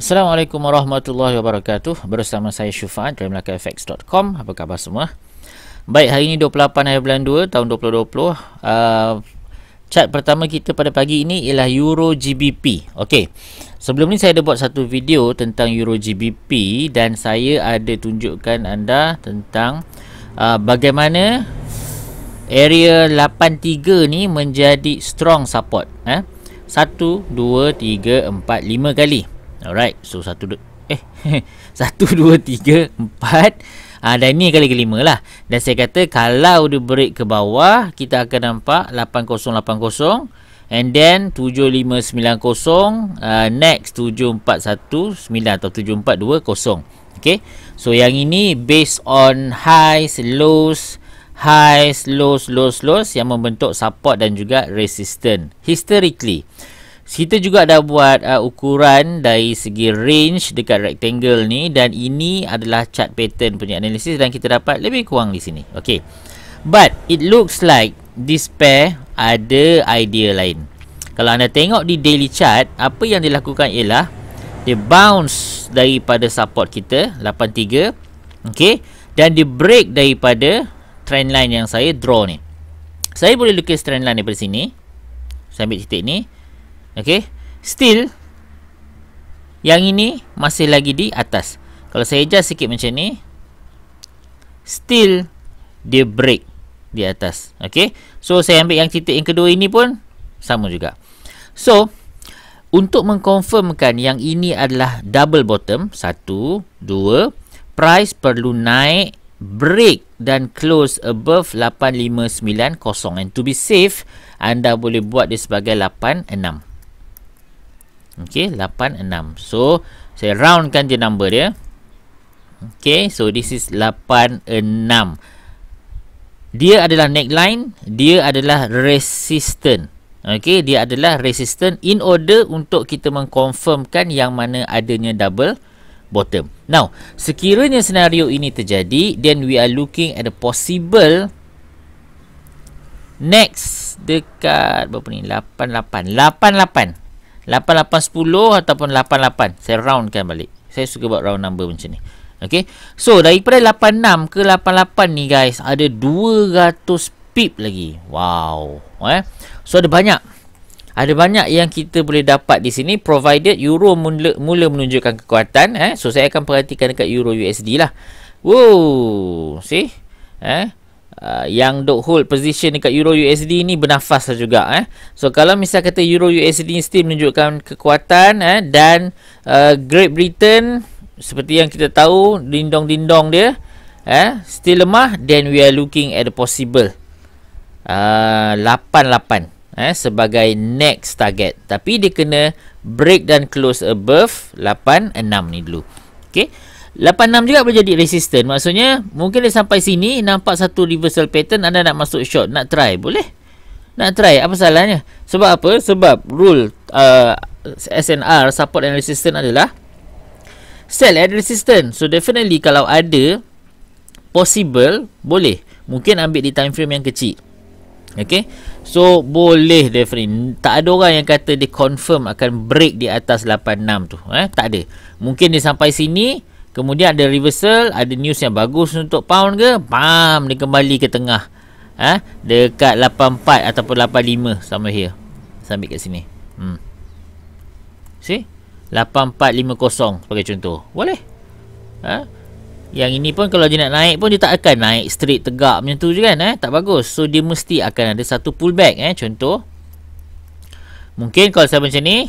Assalamualaikum warahmatullahi wabarakatuh Bersama saya Syufaat dari MelakaFX.com Apa khabar semua? Baik, hari ini 28 hari bulan 2 tahun 2020 uh, Chat pertama kita pada pagi ini ialah Euro GBP Okey, sebelum ni saya ada buat satu video tentang Euro GBP Dan saya ada tunjukkan anda tentang uh, Bagaimana area 83 ni menjadi strong support eh? 1, 2, 3, 4, 5 kali Alright, so satu du- eh satu dua tiga empat ah dan ni kali kelima lah. Dan saya kata kalau dia break ke bawah kita akan nampak 8080 And then 7590 uh, ah, next 7419 atau 7420. Okay. So yang ini based on highs, lows, highs, lows, lows, lows yang membentuk support dan juga resistance historically kita juga dah buat uh, ukuran dari segi range dekat rectangle ni dan ini adalah chart pattern punya analisis dan kita dapat lebih kurang di sini. Okay. But it looks like this pair ada idea lain. Kalau anda tengok di daily chart, apa yang dilakukan ialah dia bounce daripada support kita 83. Okay. Dan dia break daripada trend line yang saya draw ni. Saya boleh lukis trend line daripada sini. Saya ambil titik ni. Okay. Still, yang ini masih lagi di atas. Kalau saya adjust sikit macam ni, still dia break di atas. Okay. So, saya ambil yang titik yang kedua ini pun sama juga. So, untuk mengkonfirmkan yang ini adalah double bottom, satu, dua, price perlu naik, break dan close above 8590. And to be safe, anda boleh buat dia sebagai 86. Okey, 86. So, saya roundkan je number dia. Okey, so this is 86. Dia adalah neckline, dia adalah resistant. Okey, dia adalah resistant in order untuk kita mengkonfirmkan yang mana adanya double bottom. Now, sekiranya senario ini terjadi, then we are looking at a possible next dekat berapa ni? 88. 88. 8810 ataupun 88. Saya roundkan balik. Saya suka buat round number macam ni. Okey. So daripada 86 ke 88 ni guys, ada 200 pip lagi. Wow. Eh. So ada banyak ada banyak yang kita boleh dapat di sini provided euro mula, mula menunjukkan kekuatan eh. So saya akan perhatikan dekat euro USD lah. Wow, see? Eh? Ah, yang dok hold position dekat euro USD ni bernafas lah juga eh. So kalau misal kata euro USD still menunjukkan kekuatan eh dan uh, Great Britain seperti yang kita tahu dindong-dindong dia eh still lemah then we are looking at the possible uh, ah, 88 eh sebagai next target tapi dia kena break dan close above 86 ni dulu. Okay. 86 juga boleh jadi resistant. Maksudnya, mungkin dia sampai sini, nampak satu reversal pattern, anda nak masuk short, nak try, boleh. Nak try, apa salahnya? Sebab apa? Sebab rule uh, SNR, support and resistance adalah, sell at resistance. So, definitely kalau ada, possible, boleh. Mungkin ambil di time frame yang kecil. Okay. So, boleh definitely. Tak ada orang yang kata dia confirm akan break di atas 86 tu. Eh? Tak ada. Mungkin dia sampai sini, Kemudian ada reversal, ada news yang bagus untuk pound ke, pam dia kembali ke tengah. Eh, ha? dekat 84 ataupun 85 sama here. Sambil kat sini. Hmm. See? 8450 sebagai contoh. Boleh. Ha? Yang ini pun kalau dia nak naik pun dia tak akan naik straight tegak macam tu je kan eh? Tak bagus So dia mesti akan ada satu pullback eh Contoh Mungkin kalau saya macam ni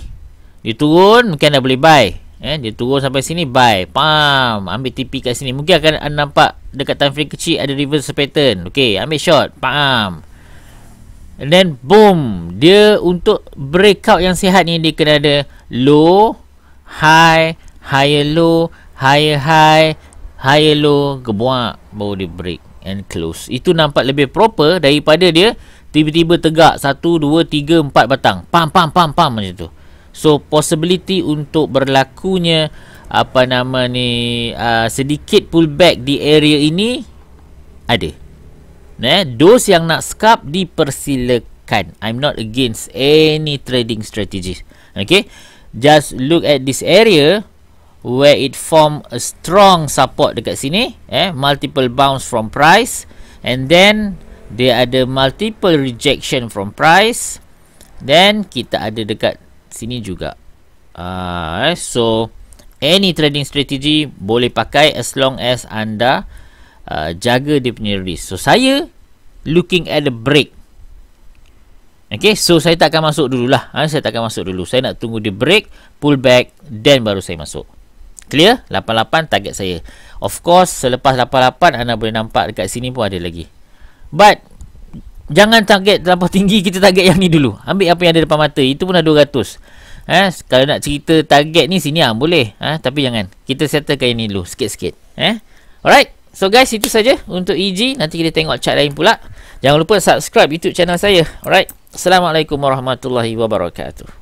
Dia turun mungkin dah boleh buy Eh, dia turun sampai sini buy. Pam, ambil TP kat sini. Mungkin akan anda nampak dekat time frame kecil ada reverse pattern. Okey, ambil short. Pam. And then boom, dia untuk breakout yang sihat ni dia kena ada low, high, higher low, higher high, higher low, gebuak baru dia break and close. Itu nampak lebih proper daripada dia tiba-tiba tegak 1 2 3 4 batang. Pam pam pam pam macam tu. So possibility untuk berlakunya apa nama ni uh, sedikit pullback di area ini ada. Nah, eh, dos yang nak scalp dipersilakan. I'm not against any trading strategies. Okay, just look at this area where it form a strong support dekat sini. Eh, multiple bounce from price and then there ada multiple rejection from price. Then kita ada dekat sini juga. Uh, so, any trading strategy boleh pakai as long as anda uh, jaga dia punya risk. So, saya looking at the break. Okay, so saya tak akan masuk dulu lah. Ah, saya tak akan masuk dulu. Saya nak tunggu dia break, pull back, then baru saya masuk. Clear? 88 target saya. Of course, selepas 88, anda boleh nampak dekat sini pun ada lagi. But, Jangan target terlalu tinggi Kita target yang ni dulu Ambil apa yang ada depan mata Itu pun ada 200 ha? Kalau nak cerita target ni Sini lah boleh ha? Tapi jangan Kita settlekan yang ni dulu Sikit-sikit eh? Alright So guys itu saja Untuk EG Nanti kita tengok chart lain pula Jangan lupa subscribe YouTube channel saya Alright Assalamualaikum warahmatullahi wabarakatuh